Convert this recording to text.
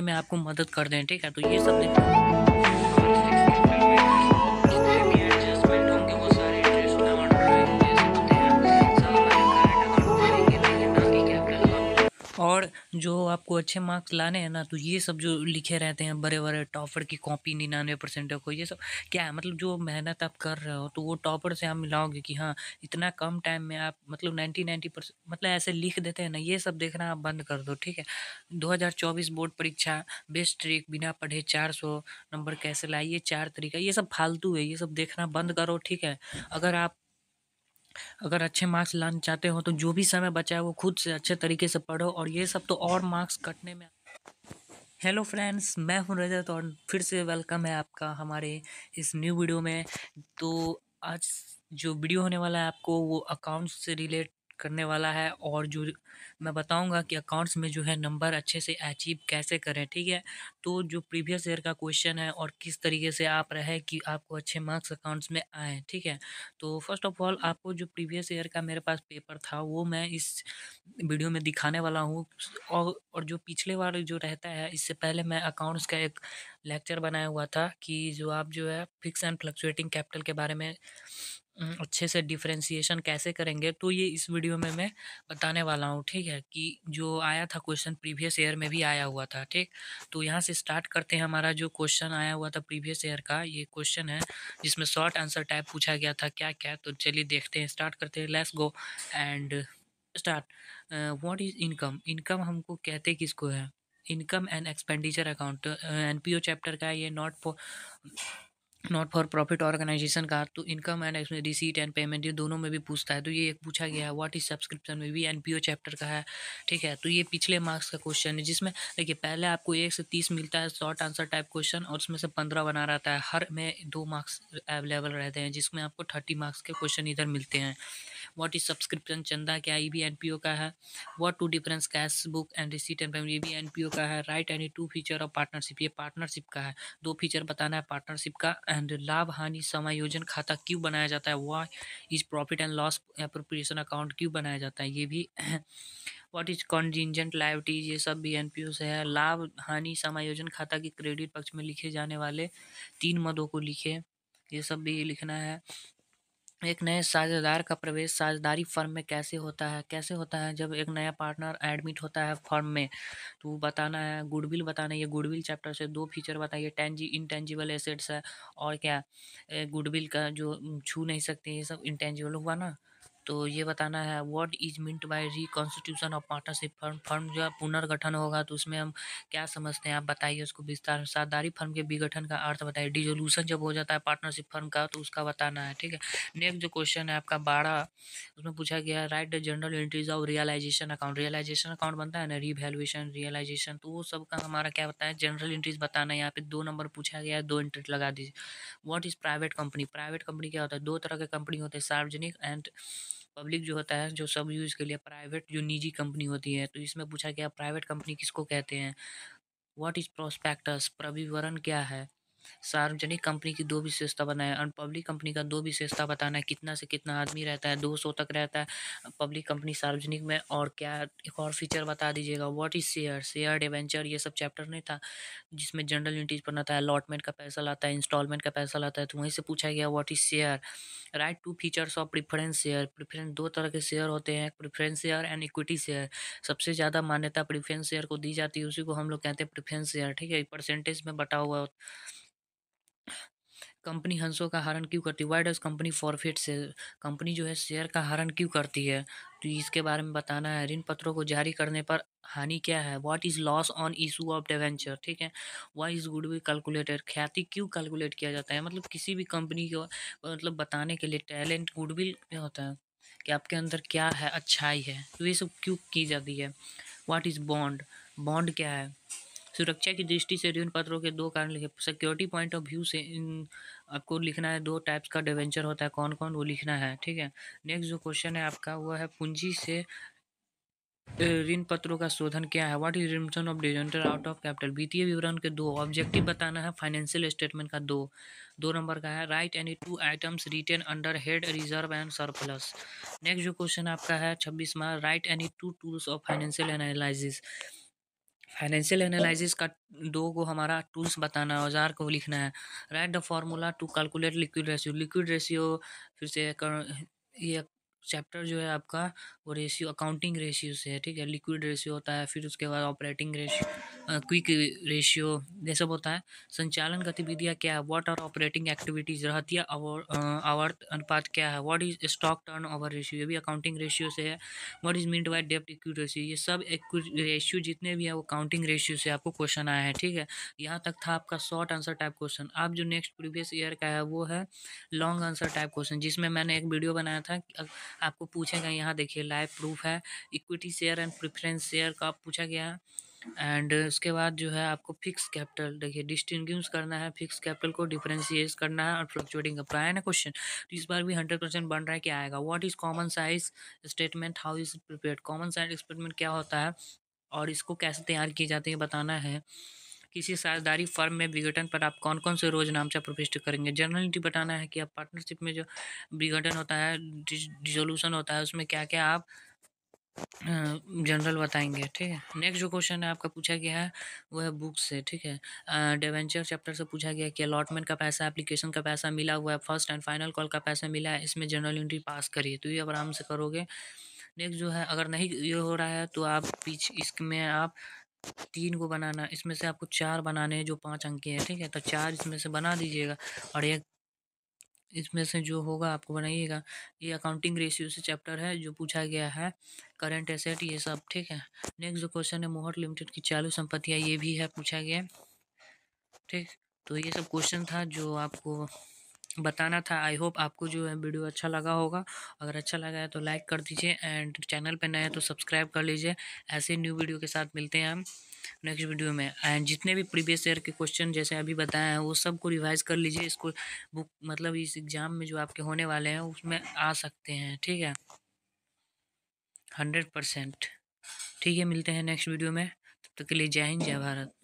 में आपको मदद कर दें ठीक है तो ये सब देखो और जो आपको अच्छे मार्क्स लाने हैं ना तो ये सब जो लिखे रहते हैं बड़े बड़े टॉपर की कॉपी निन्यानवे परसेंट को ये सब क्या है मतलब जो मेहनत आप कर रहे हो तो वो टॉपर से आप मिलाओगे कि हाँ इतना कम टाइम में आप मतलब नाइन्टी नाइन्टी परसेंट मतलब ऐसे लिख देते हैं ना ये सब देखना आप बंद कर दो ठीक है दो बोर्ड परीक्षा बेस्ट ट्रिक बिना पढ़े चार नंबर कैसे लाइए चार तरीका ये सब फालतू है ये सब देखना बंद करो ठीक है अगर आप अगर अच्छे मार्क्स लाना चाहते हो तो जो भी समय बचा है वो खुद से अच्छे तरीके से पढ़ो और ये सब तो और मार्क्स कटने में हेलो फ्रेंड्स मैं हूं रजत और फिर से वेलकम है आपका हमारे इस न्यू वीडियो में तो आज जो वीडियो होने वाला है आपको वो अकाउंट्स से रिलेट करने वाला है और जो मैं बताऊंगा कि अकाउंट्स में जो है नंबर अच्छे से अचीव कैसे करें ठीक है तो जो प्रीवियस ईयर का क्वेश्चन है और किस तरीके से आप रहे कि आपको अच्छे मार्क्स अकाउंट्स में आए ठीक है तो फर्स्ट ऑफ ऑल आपको जो प्रीवियस ईयर का मेरे पास पेपर था वो मैं इस वीडियो में दिखाने वाला हूँ और, और जो पिछले बार जो रहता है इससे पहले मैं अकाउंट्स का एक लेक्चर बनाया हुआ था कि जो आप जो है फिक्स एंड फ्लक्चुएटिंग कैपिटल के बारे में अच्छे से डिफ्रेंसीशन कैसे करेंगे तो ये इस वीडियो में मैं बताने वाला हूँ ठीक है कि जो आया था क्वेश्चन प्रीवियस ईयर में भी आया हुआ था ठीक तो यहाँ से स्टार्ट करते हैं हमारा जो क्वेश्चन आया हुआ था प्रीवियस ईयर का ये क्वेश्चन है जिसमें शॉर्ट आंसर टाइप पूछा गया था क्या क्या तो चलिए देखते हैं स्टार्ट करते हैं let's go and start what is income income हमको कहते किसको है income and expenditure account an chapter का ये not for not for profit organisation का तो इनकम एंड इसमें रिसीट एंड पेमेंट ये दोनों में भी पूछता है तो ये एक पूछा गया है व्हाट इज सब्सक्रिप्शन में भी एन चैप्टर का है ठीक है तो ये पिछले मार्क्स का क्वेश्चन है जिसमें देखिए पहले आपको एक से तीस मिलता है शॉर्ट आंसर टाइप क्वेश्चन और उसमें से पंद्रह बना रहता है हर में दो मार्क्स अवेलेबल रहते हैं जिसमें आपको थर्टी मार्क्स के क्वेश्चन इधर मिलते हैं व्हाट इज सब्सक्रिप्शन चंदा क्या ये भी एनपीओ का है what two difference cash book and receipt and payment ये भी एनपीओ का है write any two feature of partnership ये पार्टनरशिप का है दो फीचर बताना है पार्टनरशिप का एंड लाभ हानि समायोजन खाता क्यों बनाया जाता है वह is profit and loss appropriation account क्यों बनाया जाता है ये भी व्हाट इज कॉन्जिजेंट लाइबिलिटीज ये सब भी एनपीओ से है लाभ हानि समायोजन खाता के क्रेडिट पक्ष में लिखे जाने वाले तीन मदों को लिखे ये सब भी लिखना है एक नए साझेदार का प्रवेश साझेदारी फर्म में कैसे होता है कैसे होता है जब एक नया पार्टनर एडमिट होता है फर्म में तो बताना है गुडविल बताना है ये गुडविल चैप्टर से दो फीचर बताइए टेंजी इंटेंजिबल एसेट्स है और क्या गुडविल का जो छू नहीं सकते ये सब इंटेंजिबल हुआ ना तो ये बताना है what is meant by reconstitution of partnership firm firm जो है पुनर्गठन होगा तो उसमें हम क्या समझते हैं आप बताइए उसको विस्तार साधारी फर्म के विघटन का अर्थ बताइए डिजोल्यूशन जब हो जाता है पार्टनरशिप फर्म का तो उसका बताना है ठीक है नेक्स्ट जो क्वेश्चन है आपका बारह उसमें पूछा गया है write the journal entries of realisation account realisation account बनता है ना रिवैल्यूएशन रियलाइजेशन तो वो सब का हमारा क्या बताया जनरल एंट्रीज बताना है यहाँ पे दो नंबर पूछा गया है दो एंट्री लगा दीजिए what is private company private company क्या होता है दो तरह के कंपनी होते हैं सार्वजनिक एंड पब्लिक जो होता है जो सब यूज़ के लिए प्राइवेट जो निजी कंपनी होती है तो इसमें पूछा गया प्राइवेट कंपनी किसको कहते हैं व्हाट इज़ प्रोस्पेक्टस प्रविवरण क्या है सार्वजनिक कंपनी की दो विशेषता बताएं और पब्लिक कंपनी का दो विशेषता बताना है कितना से कितना आदमी रहता है दो सौ तक रहता है पब्लिक कंपनी सार्वजनिक में और क्या एक और फीचर बता दीजिएगा what is share share debenture ये सब चैप्टर नहीं था जिसमें जनरल यूनिटीज पर आता है अलॉटमेंट का पैसा लाता है इंस्टॉलमेंट का पैसा लाता है तो वहीं से पूछा गया what is share write two features of preference share preference दो तरह के शेयर होते हैं preference share and equity share सबसे ज़्यादा मान्यता प्रिफरेंस शेयर को दी जाती है उसी को हम लोग कहते हैं प्रिफरेंस शेयर ठीक है परसेंटेज में बटा हुआ कंपनी हंसों का हरण क्यों करती है वाई डज कंपनी फॉरफिट से कंपनी जो है शेयर का हरण क्यों करती है तो इसके बारे में बताना है ऋण पत्रों को जारी करने पर हानि क्या है what is loss on issue of debenture ठीक है why is goodwill calculated ख्याति क्यों कैलकुलेट किया जाता है मतलब किसी भी कंपनी को मतलब बताने के लिए टैलेंट गुडविल होता है कि आपके अंदर क्या है अच्छाई है तो ये सब क्यों की जाती है वाट इज़ बॉन्ड बॉन्ड क्या है सुरक्षा की दृष्टि से ऋण पत्रों के दो कारण लिखे सिक्योरिटी पॉइंट ऑफ व्यू से इन आपको लिखना है दो टाइप्स का डिवेंचर होता है कौन कौन वो लिखना है ठीक है नेक्स्ट जो क्वेश्चन है आपका वो है पूंजी से ऋण पत्रों का शोधन क्या है what is redemption of debenture out of capital वित्तीय विवरण के दो ऑब्जेक्टिव बताना है फाइनेंशियल स्टेटमेंट का दो दो नंबर का है write any two items written under head reserve and surplus next जो क्वेश्चन आपका है छब्बीस मार्च write any two tools of financial analysis financial analysis तो का दो को हमारा टूल्स बताना है औजार को लिखना है write the formula to calculate liquid ratio liquid ratio फिर से ये चैप्टर जो है आपका वो रेशियो अकाउंटिंग रेशियो से है ठीक है लिक्विड रेशियो होता है फिर उसके बाद ऑपरेटिंग रेशियो क्विक रेशियो ये सब होता है संचालन गतिविधियाँ क्या है व्हाट आर ऑपरेटिंग एक्टिविटीज़ है आवर्त अनुपात क्या है what is stock turnover ratio ये भी अकाउंटिंग रेशियो से है व्हाट इज मीन बाई डेप्ट इक्विट रेशियो ये सब रेशियो जितने भी है वो काउंटिंग रेशियो से आपको क्वेश्चन आया है ठीक है यहाँ तक था आपका शॉर्ट आंसर टाइप क्वेश्चन आप जो नेक्स्ट प्रीवियस ईयर का है वो है लॉन्ग आंसर टाइप क्वेश्चन जिसमें मैंने एक वीडियो बनाया था आपको पूछेगा यहाँ देखिए लाइव प्रूफ है equity share and preference share का पूछा गया है एंड उसके बाद जो है आपको फिक्स कैपिटल देखिए डिस्टिंग करना है फिक्स कैपिटल को डिफ्रेंशिएट करना है और फ्लक्चुएटिंग का प्राय ना क्वेश्चन तो इस बार भी हंड्रेड परसेंट बन रहा है कि आएगा what is common size statement how is prepare common size statement क्या होता है और इसको कैसे तैयार किए जाते हैं बताना है किसी साझेदारी फर्म में विघटन पर आप कौन कौन से रोज नामचा प्रविष्ट करेंगे जनरल बताना है कि आप पार्टनरशिप में जो विघटन होता है डिजोल्यूशन होता है उसमें क्या क्या आप जनरल बताएंगे ठीक है नेक्स्ट जो क्वेश्चन है आपका पूछा गया है वो है बुक से ठीक है डेवेंचर चैप्टर से पूछा गया कि अलॉटमेंट का पैसा एप्लीकेशन का पैसा मिला हुआ है फर्स्ट एंड फाइनल कॉल का पैसा मिला है इसमें जनरल इंट्री पास करिए तो ये आराम से करोगे नेक्स्ट जो है अगर नहीं ये हो रहा है तो आप पीछे इसमें आप तीन को बनाना इसमें से आपको चार बनाने हैं जो पाँच अंक के हैं ठीक है तो चार इसमें से बना दीजिएगा और एक इसमें से जो होगा आपको बनाइएगा ये अकाउंटिंग रेशियो से चैप्टर है जो पूछा गया है करंट एसेट ये सब ठीक है नेक्स्ट जो क्वेश्चन है मोहर लिमिटेड की चालू संपत्तियाँ ये भी है पूछा गया ठीक तो ये सब क्वेश्चन था जो आपको बताना था आई होप आपको जो है वीडियो अच्छा लगा होगा अगर अच्छा लगा है तो लाइक कर दीजिए एंड चैनल पर नए हैं तो सब्सक्राइब कर लीजिए ऐसे न्यू वीडियो के साथ मिलते हैं हम नेक्स्ट वीडियो में एंड जितने भी प्रीवियस ईयर के क्वेश्चन जैसे अभी बताए हैं वो सबको रिवाइज कर लीजिए इसको बुक मतलब इस एग्ज़ाम में जो आपके होने वाले हैं उसमें आ सकते हैं ठीक है हंड्रेड परसेंट ठीक है मिलते हैं नेक्स्ट वीडियो में तब तक के लिए जय हिंद जय भारत